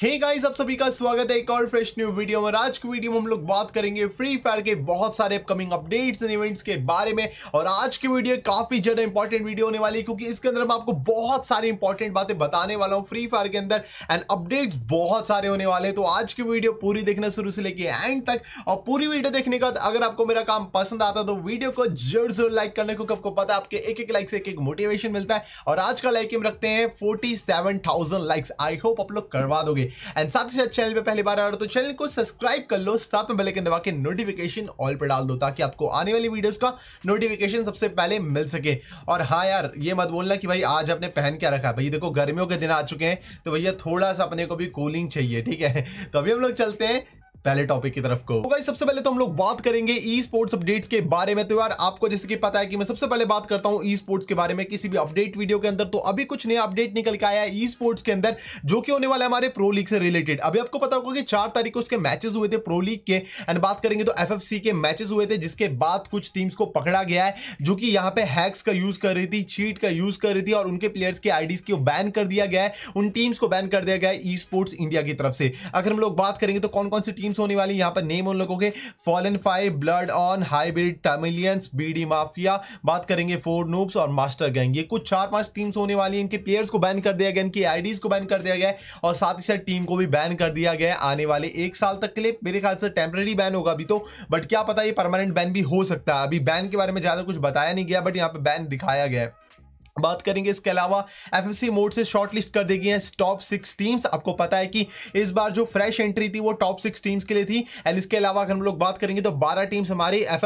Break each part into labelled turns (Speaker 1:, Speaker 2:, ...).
Speaker 1: हे hey guys आप सभी का स्वागत है एक और फ्रेश न्यू वीडियो में आज की वीडियो में हम लोग बात करेंगे फ्री फायर के बहुत सारे अपकमिंग अपडेट्स एंड इवेंट्स के बारे में और आज की वीडियो काफी ज्यादा इंपॉर्टेंट वीडियो होने वाली है क्योंकि इसके अंदर मैं आपको बहुत सारी इंपॉर्टेंट बातें बताने वाला हूँ फ्री फायर के अंदर एंड अपडेट्स बहुत सारे होने वाले तो आज की वीडियो पूरी देखना शुरू से लेके एंड तक और पूरी वीडियो देखने के बाद अगर आपको मेरा काम पसंद आता तो वीडियो को जरूर जरूर लाइक करने को आपको पता है आपके एक एक लाइक से एक एक मोटिवेशन मिलता है और आज का लाइक हम रखते हैं फोर्टी लाइक्स आई होप आप लोग करवा दोगे एंड साथ ही साथ चैनल पे पहली बार आ रहा हो तो चैनल को सब्सक्राइब कर लो साथ में बेलाइकन दबा के नोटिफिकेशन ऑल पर डाल दो ताकि आपको आने वाली वीडियोस का नोटिफिकेशन सबसे पहले मिल सके और हाँ यार ये मत बोलना कि भाई आज आपने पहन क्या रखा है भैया देखो गर्मियों के दिन आ चुके हैं तो भैया थोड़ा सा अपने को भी कूलिंग चाहिए ठीक है तो अभी हम लोग चलते हैं पहले टॉपिक की तरफ को तो सबसे पहले तो हम लोग बात करेंगे ई स्पोर्ट्स अपडेट्स के बारे में तो यार आपको जैसे कि पता है कि मैं सबसे पहले बात करता हूँ ई स्पोर्ट्स के बारे में किसी भी अपडेट वीडियो के अंदर तो अभी कुछ नया अपडेट निकल के आया है ई स्पोर्ट्स के अंदर जो कि होने वाला है हमारे प्रो लीग से रिलेटेड अभी आपको पता होगा कि चार तारीख को उसके मैचेस हुए थे प्रो लीग के एंड बात करेंगे तो एफ के मैचेस हुए थे जिसके बाद कुछ टीम्स को पकड़ा गया है जो कि यहाँ पे हैक्स का यूज कर रही थी चीट का यूज कर रही थी और उनके प्लेयर्स के आईडीज को बैन कर दिया गया है उन टीम्स को बैन कर दिया गया है ई स्पोर्ट्स इंडिया की तरफ से अगर हम लोग बात करेंगे तो कौन कौन सी टीम्स गेम्स होने वाली यहाँ पर नेम उन लोगों के fallen five blood on hybrid टर्मिलियंस बीडी माफिया बात करेंगे फोर नूब्स और मास्टर गैंग ये कुछ चार पांच टीम्स होने वाली इनके प्लेयर्स को बैन कर दिया गया इनकी आई को बैन कर दिया गया और साथ ही साथ टीम को भी बैन कर दिया गया आने वाले एक साल तक के लिए मेरे ख्याल से टेम्प्रेरी बैन होगा अभी तो बट क्या पता ये परमानेंट बैन भी हो सकता है अभी बैन के बारे में ज़्यादा कुछ बताया नहीं गया बट यहाँ पर बैन दिखाया गया है बात करेंगे इसके अलावा सी मोड से शॉर्ट लिस्ट कर देगी हैं टॉप सिक्स टीम्स आपको पता है कि इस बार जो फ्रेश एंट्री थी वो टॉप सिक्स टीम्स के लिए थी एंड इसके अलावा अगर हम लोग बात करेंगे तो बारह टीम्स हमारी एफ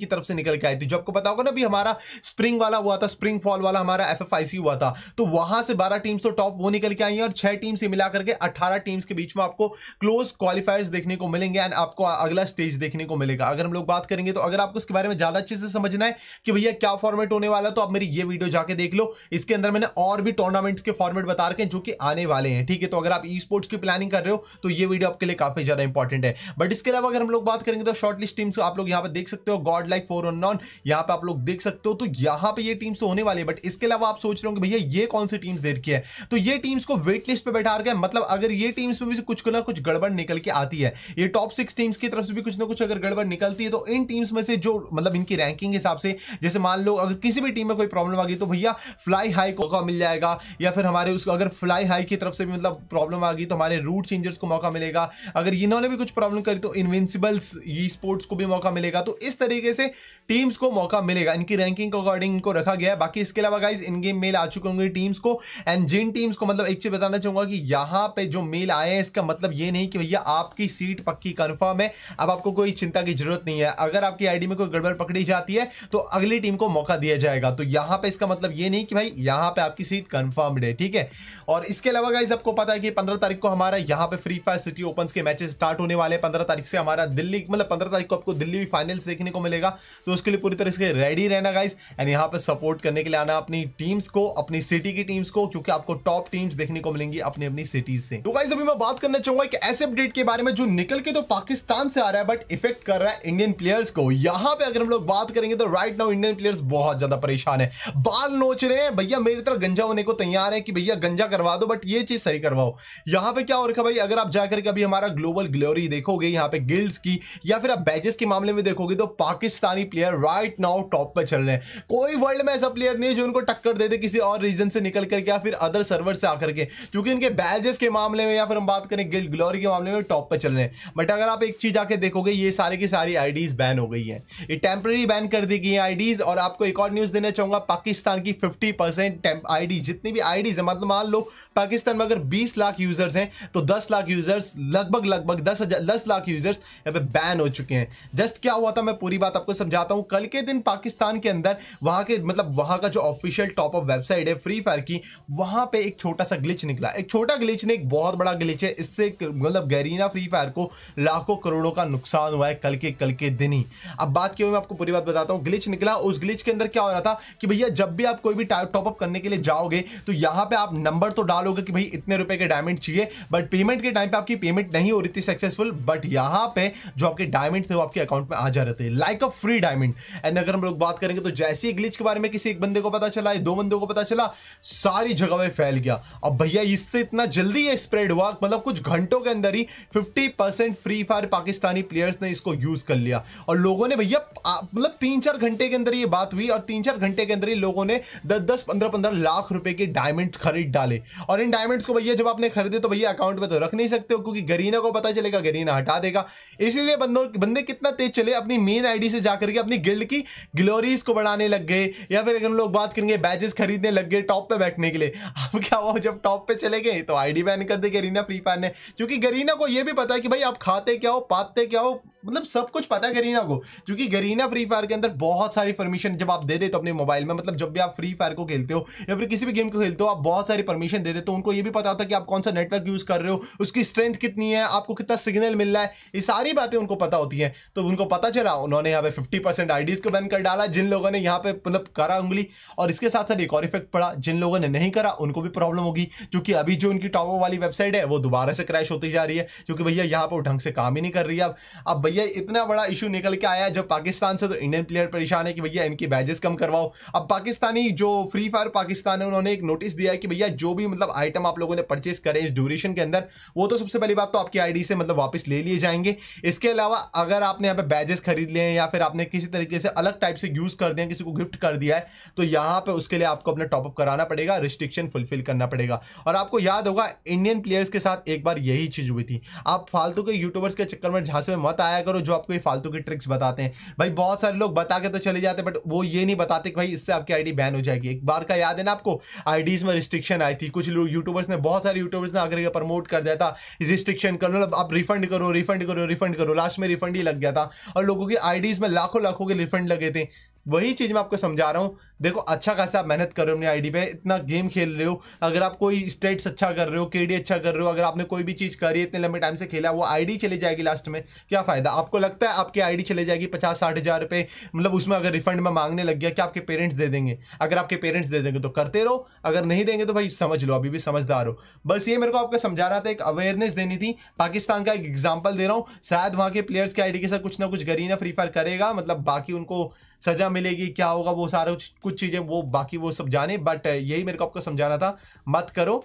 Speaker 1: की तरफ से निकल के आई थी जो आपको पता होगा ना अभी हमारा स्प्रिंग वाला हुआ था स्प्रिंग फॉल वाला हमारा एफ हुआ था तो वहां से बारह टीम्स तो टॉप वो निकल के आई हैं और छह टीम से मिला करके अट्ठारह टीम्स के बीच में आपको क्लोज क्वालिफायर्स देखने को मिलेंगे एंड आपको अगला स्टेज देखने को मिलेगा अगर हम लोग बात करेंगे तो अगर आपको इसके बारे में ज्यादा अच्छे से समझना है कि भैया क्या फॉर्मेट होने वाला तो आप मेरी ये वीडियो जाके देख देख लो इसके अंदर मैंने और भी टूर्नामेंट्स के फॉर्मेट बता रखे हैं जो कि आने वाले हैं ठीक है तो अगर आप ई स्पोर्ट्स की प्लानिंग कर रहे हो तो ये वीडियो आपके लिए काफी ज्यादा इंपॉर्टेंट है बट इसके अलावा अगर हम लोग बात करेंगे तो शॉर्ट लिस्ट टीम्स आप लोग यहाँ पर देख सकते हो god like four unknown यहाँ पे आप लोग देख सकते हो तो यहाँ पे ये टीम्स तो होने वाले बट इसके अलावा आप सोच रहे हो भैया ये कौन सी टीम्स दे रखी है तो ये टीम्स को वेट लिस्ट पर बैठा रखा है मतलब अगर ये टीम्स में भी कुछ ना कुछ गड़बड़ निकल के आती है ये टॉप सिक्स टीम्स की तरफ से भी कुछ ना कुछ अगर गड़बड़ निकलती है तो इन टीम्स में से जो मतलब इनकी रैंकिंग हिसाब से जैसे मान लो अगर किसी भी टीम में कोई प्रॉब्लम आ गई तो भैया फ्लाई हाई को मौका मिल जाएगा या फिर हमारे उसको अगर फ्लाई हाई की तरफ से भी मतलब प्रॉब्लम आ गई तो हमारे रूट चेंजर्स को मौका मिलेगा अगर इन्होंने भी कुछ प्रॉब्लम करी तो इन्विंसिबल्स ई स्पोर्ट्स को भी मौका मिलेगा तो इस तरीके से टीम्स को मौका मिलेगा इनकी रैंकिंग के अकॉर्डिंग इनको रखा गया है बाकी इसके अलावा गाइज इन गेम मेल आ चुके होंगे टीम्स को एंड जिन टीम्स को मतलब एक चीज बताना चाहूंगा कि यहाँ पे जो मेल आए हैं इसका मतलब ये नहीं कि भैया आपकी सीट पक्की कन्फर्म है अब आपको कोई चिंता की जरूरत नहीं है अगर आपकी आईडी में कोई गड़बड़ पकड़ी जाती है तो अगली टीम को मौका दिया जाएगा तो यहाँ पे इसका मतलब ये नहीं कि भाई यहाँ पे आपकी सीट कन्फर्म्ड है ठीक है और इसके अलावा गाइज आपको पता है कि पंद्रह तारीख को हमारा यहाँ पे फ्री फायर सिटी ओपन के मैचेस स्टार्ट होने वाले हैं पंद्रह तारीख से हमारा दिल्ली मतलब पंद्रह तारीख को आपको दिल्ली फाइनल्स देखने को मिलेगा तो उसके लिए पूरी तरह से रेडी रहना गाइस एंड यहाँ पे सपोर्ट करने के लिए आना अपनी टीम्स को अपनी सिटी की टीम्स को क्योंकि आपको टॉप टीम्स देखने को मिलेंगी अपनी अपनी सिटीज से तो गाइज अभी मैं बात करना चाहूंगा एक ऐसे अपडेट के बारे में जो निकल के तो पाकिस्तान से आ रहा है बट इफेक्ट कर रहा है इंडियन प्लेयर्स को यहाँ पे अगर हम लोग बात करेंगे तो राइट नाउ इंडियन प्लेयर्स बहुत ज्यादा परेशान है बाल नोच रहे हैं भैया मेरी तरफ गंजा होने को तैयार है कि भैया गंजा करवा दो बट ये चीज सही करवाओ यहाँ पे क्या हो रखा भाई अगर आप जाकर के अभी हमारा ग्लोबल ग्लोरी देखोगे यहाँ पे गिल्ड्स की या फिर आप बैजेस के मामले में देखोगे तो Pakistani player player right now top पे चल रहे हैं कोई वर्ल्ड में ऐसा प्लेयर नहीं है जो उनको टक्कर दे दे किसी और रीजन से निकल करके या फिर अदर सर्वर से आकर के क्योंकि इनके बैजेस के मामले में या फिर हम बात करें गिल्ड ग्लोरी के मामले में टॉप पर चल रहे हैं बट अगर आप एक चीज़ आके देखोगे ये सारी की सारी आईडीज़ बैन हो गई है ये टेम्प्रेरी बैन कर दी गई है आईडीज़ और आपको एक और न्यूज़ देना चाहूंगा पाकिस्तान की फिफ्टी परसेंट आईडी जितनी भी आईडीज़ है मतलब मान लो पाकिस्तान में अगर बीस लाख यूज़र्स हैं तो दस लाख यूज़र्स लगभग लगभग दस हजार दस लाख यूज़र्स यहाँ पे बैन हो चुके हैं जस्ट क्या हुआ था मैं पूरी बात आपको समझाता हूँ बताता हूँ कल के दिन पाकिस्तान के अंदर वहाँ के मतलब वहाँ का जो ऑफिशियल टॉप ऑफ वेबसाइट है फ्री फायर की वहाँ पे एक छोटा सा ग्लिच निकला एक छोटा ग्लिच ने एक बहुत बड़ा ग्लिच है इससे मतलब गरीना फ्री फायर को लाखों करोड़ों का नुकसान हुआ है कल के कल के दिन ही अब बात क्यों मैं आपको पूरी बात बताता हूँ ग्लिच निकला उस ग्लिच के अंदर क्या हो रहा था कि भैया जब भी आप कोई भी टॉपअप करने के लिए जाओगे तो यहाँ पर आप नंबर तो डालोगे कि भाई इतने रुपये के डायमंड चाहिए बट पेमेंट के टाइम पर आपकी पेमेंट नहीं हो रही थी सक्सेसफुल बट यहाँ पर जो आपके डायमंड थे वो आपके अकाउंट में आ जा रहे थे like a free diamond farming and अगर हम लोग बात करेंगे तो जैसे ही ग्लिच के बारे में किसी एक बंदे को पता चला दो बंदों को पता चला सारी जगह में फैल गया अब भैया इससे इतना जल्दी ये स्प्रेड हुआ मतलब कुछ घंटों के अंदर ही fifty percent free fire Pakistani players ने इसको यूज कर लिया और लोगों ने भैया मतलब तीन चार घंटे के अंदर ये बात हुई और तीन चार घंटे के अंदर ही लोगों ने दस दस पंद्रह पंद्रह लाख रुपए के डायमंड खरीद डाले और इन डायमंड्स को भैया जब आपने खरीदे तो भैया अकाउंट में तो रख नहीं सकते हो क्योंकि गरीना को पता चलेगा गरीना हटा देगा इसीलिए बंदे कितना तेज चले अपनी मेन आईडी से जाकर के अपनी अपनी गिल्ड की ग्लोरीज को बढ़ाने लग गए या फिर अगर हम लोग बात करेंगे बैजेस खरीदने लग गए टॉप पे बैठने के लिए अब क्या हुआ जब टॉप पे चले गए तो आईडी बैन कर दी गरीना फ्री फायर ने क्योंकि गरीना को यह भी पता है कि भाई आप खाते क्या हो पाते क्या हो मतलब सब कुछ पता है गरीना को क्योंकि गरीना फ्री फायर के अंदर बहुत सारी परमिशन जब आप दे देते हो अपने मोबाइल में मतलब जब भी आप फ्री फायर को खेलते हो या फिर किसी भी गेम को खेलते हो आप बहुत सारी परमिशन दे देते हो उनको ये भी पता होता है कि आप कौन सा नेटवर्क यूज़ कर रहे हो उसकी स्ट्रेंथ कितनी है आपको कितना सिग्नल मिल रहा है ये सारी बातें उनको पता होती है तो उनको पता चला उन्होंने यहाँ पे फिफ्टी परसेंट को बैन कर डाला जिन लोगों ने यहाँ पे मतलब करा उंगली और इसके साथ साथ एक और इफेक्ट पड़ा जिन लोगों ने नहीं करा उनको भी प्रॉब्लम होगी क्योंकि अभी जो उनकी टॉवर वाली वेबसाइट है वो दोबारा से क्रैश होती जा रही है क्योंकि भैया यहाँ पर ढंग से काम ही नहीं कर रही है अब अब भैया इतना बड़ा इशू निकल के आया जब पाकिस्तान से तो इंडियन प्लेयर परेशान है कि भैया इनके बैजेस कम करवाओ अब पाकिस्तानी जो फ्री फायर पाकिस्तान है उन्होंने एक नोटिस दिया है कि भैया जो भी मतलब आइटम आप लोगों ने परचेस करें इस ड्यूरेशन के अंदर वो तो सबसे पहली बात तो आपकी आईडी से मतलब वापस ले लिए जाएंगे इसके अलावा अगर आपने यहाँ पे बैजेस खरीद लिए हैं या फिर आपने किसी तरीके से अलग टाइप से यूज़ कर दिया किसी को गिफ्ट कर दिया है तो यहाँ पे उसके लिए आपको अपना टॉपअप कराना पड़ेगा रिस्ट्रिक्शन फुलफिल करना पड़ेगा और आपको याद होगा इंडियन प्लेयर्स के साथ एक बार यही चीज़ हुई थी आप फालतू के यूट्यूबर्स के चक्कर में झांसे में मत आया करो जो आपको ये फालतू की ट्रिक्स बताते हैं भाई बहुत सारे लोग बता के तो चले जाते हैं बट वो ये नहीं बताते कि भाई इससे आपकी आईडी बैन हो जाएगी एक बार का याद है ना आपको आईडीज़ में रिस्ट्रिक्शन आई थी कुछ लोग यूट्यूबर्स ने बहुत सारे यूट्यूबर्स ने आगे प्रमोट कर दिया था रिस्ट्रिक्शन करो मतलब आप रिफंड करो रिफंड करो रिफंड करो लास्ट में रिफंड ही लग गया था और लोगों की आईडीज़ में लाखों लाखों के रिफंड लगे थे वही चीज़ मैं आपको समझा रहा हूँ देखो अच्छा खासा आप मेहनत कर रहे हो अपनी आईडी पे इतना गेम खेल रहे हो अगर आप कोई स्टेट्स अच्छा कर रहे हो केडी अच्छा कर रहे हो अगर आपने कोई भी चीज़ करी इतने लंबे टाइम से खेला वो आईडी चली जाएगी लास्ट में क्या फ़ायदा आपको लगता है आपकी आईडी चली जाएगी पचास साठ हज़ार रुपये मतलब उसमें अगर रिफंड में मांगने लग गया कि आपके पेरेंट्स दे देंगे अगर आपके पेरेंट्स दे देंगे तो करते रहो अगर नहीं देंगे तो भाई समझ लो अभी भी समझदार हो बस ये मेरे को आपको समझा रहा था एक अवेयरनेस देनी थी पाकिस्तान का एक एग्जाम्पल दे रहा हूँ शायद वहाँ के प्लेयर्स की आईडी के साथ कुछ ना कुछ गरीना फ्री फायर करेगा मतलब बाकी उनको सज़ा मिलेगी क्या होगा वो सारा कुछ चीज़ें वो बाकी वो सब जाने बट यही मेरे को आपको समझाना था मत करो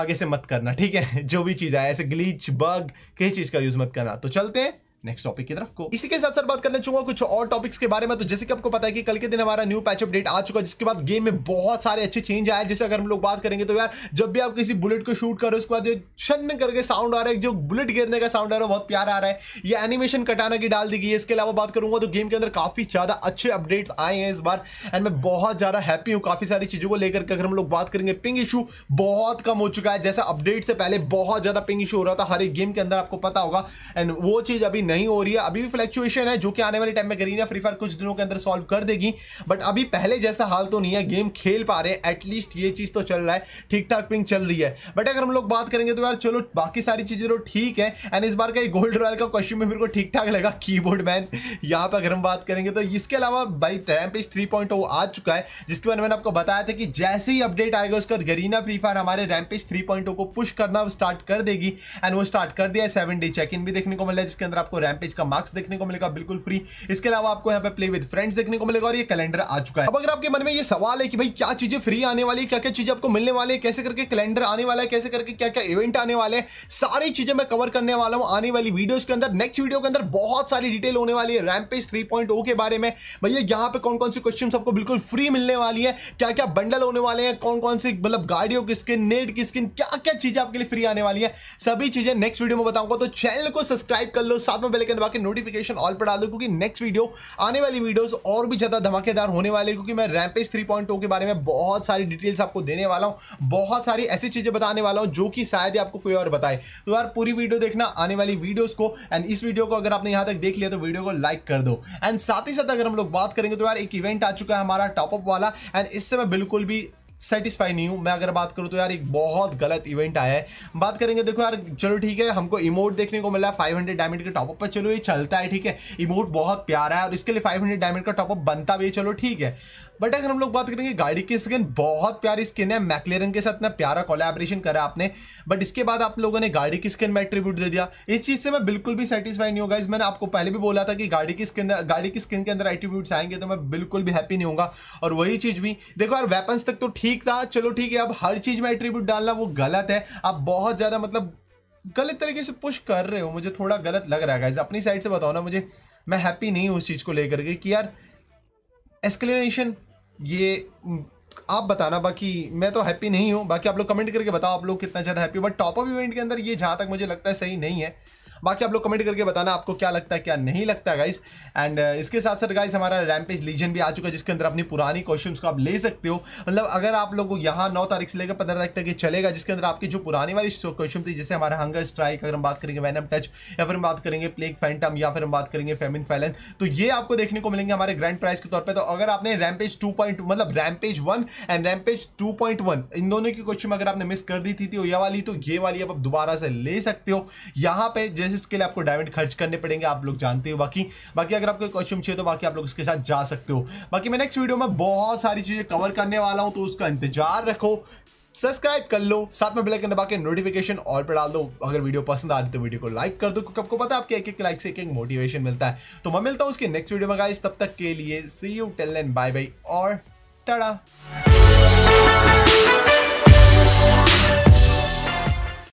Speaker 1: आगे से मत करना ठीक है जो भी चीज़ आए ऐसे ग्लीच बग कई चीज़ का यूज़ मत करना तो चलते हैं नेक्स्ट टॉपिक की तरफ को इसी के साथ सर बात करने चाहूंगा कुछ और टॉपिक्स के बारे में तो जैसे कि आपको पता है कि कल के दिन हमारा न्यू पैच अपडेट आ चुका है जिसके बाद गेम में बहुत सारे अच्छे चेंज आए जैसे अगर हम लोग बात करेंगे तो यार जब भी आप किसी बुलेट को शूट करो उसके बाद जो छन्न करके साउंड आ रहा है जो बुलेट गिरने का साउंड आ रहा है बहुत प्यार आ रहा है ये एनिमेशन कटाना की डाल दी गई है इसके अलावा बात करूंगा तो गेम के अंदर काफी ज्यादा अच्छे अपडेट्स आए हैं इस बार एंड मैं बहुत ज्यादा हैप्पी हूँ काफी सारी चीजों को लेकर अगर हम लोग बात करेंगे पिंग इशू बहुत कम हो चुका है जैसा अपडेट से पहले बहुत ज्यादा पिंग इशू हो रहा था हर एक गेम के अंदर आपको पता होगा एंड वो चीज अभी नहीं नहीं हो रही है अभी भी फ्लैक्चुएशन है जो कि आने वाले टाइम में गरीना फ्री फायर कुछ दिनों के अंदर सॉल्व कर देगी बट अभी पहले जैसा हाल तो नहीं है गेम खेल पा रहे हैं एटलीस्ट ये चीज़ तो चल रहा है ठीक ठाक पिंग चल रही है बट अगर हम लोग बात करेंगे तो यार चलो बाकी सारी चीज़ें तो ठीक है एंड इस बार का गोल्ड रॉयल का क्वेश्चन में मेरे को ठीक ठाक लगा की मैन यहाँ पर अगर हम बात करेंगे तो इसके अलावा भाई पेज थ्री पॉइंट आ चुका है जिसके बारे में आपको बताया था कि जैसे ही अपडेट आएगा उसके बाद गरीना फ्री फायर हमारे रैमपेज थ्री oh को पुश करना स्टार्ट कर देगी एंड वो स्टार्ट कर दिया है सेवन डे चेक इन भी देखने को मिला है जिसके अंदर आपको रैमपेज का मार्क्स देखने को मिलेगा बिल्कुल फ्री इसके अलावा आपको यहाँ पे प्ले विद फ्रेंड्स देखने को मिलेगा और ये कैलेंडर आ चुका है अब अगर आपके मन में ये सवाल है कि भाई क्या चीजें फ्री आने वाली है क्या क्या चीजें आपको मिलने वाली है कैसे करके कैलेंडर आने वाला है कैसे करके क्या क्या इवेंट आने वाले सारी चीजें मैं कवर करने वाला हूँ आने वाली वीडियो के अंदर नेक्स्ट वीडियो के अंदर बहुत सारी डिटेल होने वाली है रैमपेज थ्री oh के बारे में भैया यहाँ पे कौन कौन से क्वेश्चन आपको बिल्कुल फ्री मिलने वाली है क्या क्या बंडल होने वाले हैं कौन कौन सी मतलब गाड़ियों की स्किन नेट की स्किन क्या क्या चीजें आपके लिए फ्री आने वाली है सभी चीजें नेक्स्ट वीडियो में बताऊंगा तो चैनल को सब्सक्राइब कर लो साथ में बेल आइकन दबा के नोटिफिकेशन ऑल पर डाल दो क्योंकि नेक्स्ट वीडियो आने वाली वीडियोस और भी ज़्यादा धमाकेदार होने वाले क्योंकि मैं रैम्पेज 3.2 के बारे में बहुत सारी डिटेल्स आपको देने वाला हूँ बहुत सारी ऐसी चीज़ें बताने वाला हूँ जो कि शायद ही आपको कोई और बताए तो यार पूरी वीडियो देखना आने वाली वीडियोज़ को एंड इस वीडियो को अगर आपने यहाँ तक देख लिया तो वीडियो को लाइक कर दो एंड साथ ही साथ अगर हम लोग बात करेंगे तो यार एक इवेंट आ चुका है हमारा टॉपअप वाला एंड इससे मैं बिल्कुल भी सेटिस्फाई नहीं हूँ मैं अगर बात करूँ तो यार एक बहुत गलत इवेंट आया है बात करेंगे देखो यार चलो ठीक है हमको इमोट देखने को मिला फाइव हंड्रेड डायमंड के टॉपअप पर चलो ये चलता है ठीक है इमोट बहुत प्यारा है और इसके लिए फाइव हंड्रेड डायमंड का टॉपअप बनता भी है चलो ठीक है बट अगर हम लोग बात करेंगे गाड़ी की स्किन बहुत प्यारी स्किन है मैकलेरन के साथ ना प्यारा कोलेब्रेशन करा आपने बट इसके बाद आप लोगों ने गाड़ी की स्किन में एट्रीब्यूट दे दिया इस चीज़ से मैं बिल्कुल भी सेटिस्फाई नहीं होगा इस मैंने आपको पहले भी बोला था कि गाड़ी की स्किन गाड़ी की स्किन के अंदर एट्रीब्यूट्स आएंगे तो मैं बिल्कुल भी हैप्पी नहीं होगा और वही चीज़ भी देखो यार वेपन्स तक तो ठीक था चलो ठीक है अब हर चीज़ में एट्रीब्यूट डालना वो गलत है आप बहुत ज़्यादा मतलब गलत तरीके से पुश कर रहे हो मुझे थोड़ा गलत लग रहा है अपनी साइड से बताओ ना मुझे मैं हैप्पी नहीं हूँ उस चीज़ को लेकर के कि यार एक्सप्लेनेशन ये आप बताना बाकी मैं तो हैप्पी नहीं हूँ बाकी आप लोग कमेंट करके बताओ आप लोग कितना ज़्यादा हैप्पी बट टॉप इवेंट के अंदर ये जहाँ तक मुझे लगता है सही नहीं है बाकी आप लोग कमेंट करके बताना आपको क्या लगता है क्या नहीं लगता है गाइस एंड uh, इसके साथ साथ गाइस हमारा रैमपेज लीजन भी आ चुका है जिसके अंदर अपनी पुरानी क्वेश्चन को आप ले सकते हो मतलब अगर आप लोग यहाँ नौ तारीख से लेकर पंद्रह तारीख तक ये चलेगा जिसके अंदर आपकी जो पुरानी वाली क्वेश्चन थी जैसे हमारा हंगर स्ट्राइक अगर हम बात करेंगे वैनम टच या फिर हम बात करेंगे प्लेग फैंटम या फिर हम बात करेंगे फेमिन फैलन तो ये आपको देखने को मिलेंगे हमारे ग्रैंड प्राइज के तौर पर तो अगर आपने रैमपेज टू मतलब rampage one and rampage two इन दोनों की क्वेश्चन अगर आपने मिस कर दी थी, तो ये वाली तो ये वाली आप दोबारा से ले सकते हो यहाँ पे जैसे इसके लिए आपको डायमंड खर्च करने पड़ेंगे आप लोग जानते हो बाकी बाकी अगर आपको क्वेश्चन चाहिए तो बाकी आप लोग इसके साथ जा सकते हो बाकी मैं नेक्स्ट वीडियो में बहुत सारी चीज़ें कवर करने वाला हूँ तो उसका इंतजार रखो सब्सक्राइब कर लो साथ में बेल आइकन दबा के नोटिफिकेशन और पर डाल दो अगर वीडियो पसंद आ रही तो वीडियो को लाइक कर दो क्योंकि आपको पता है आपके एक एक लाइक से एक एक मोटिवेशन मिलता है तो मैं मिलता हूँ उसके नेक्स्ट वीडियो में गाइस तब तक के लिए see you tell and bye bye और टाटा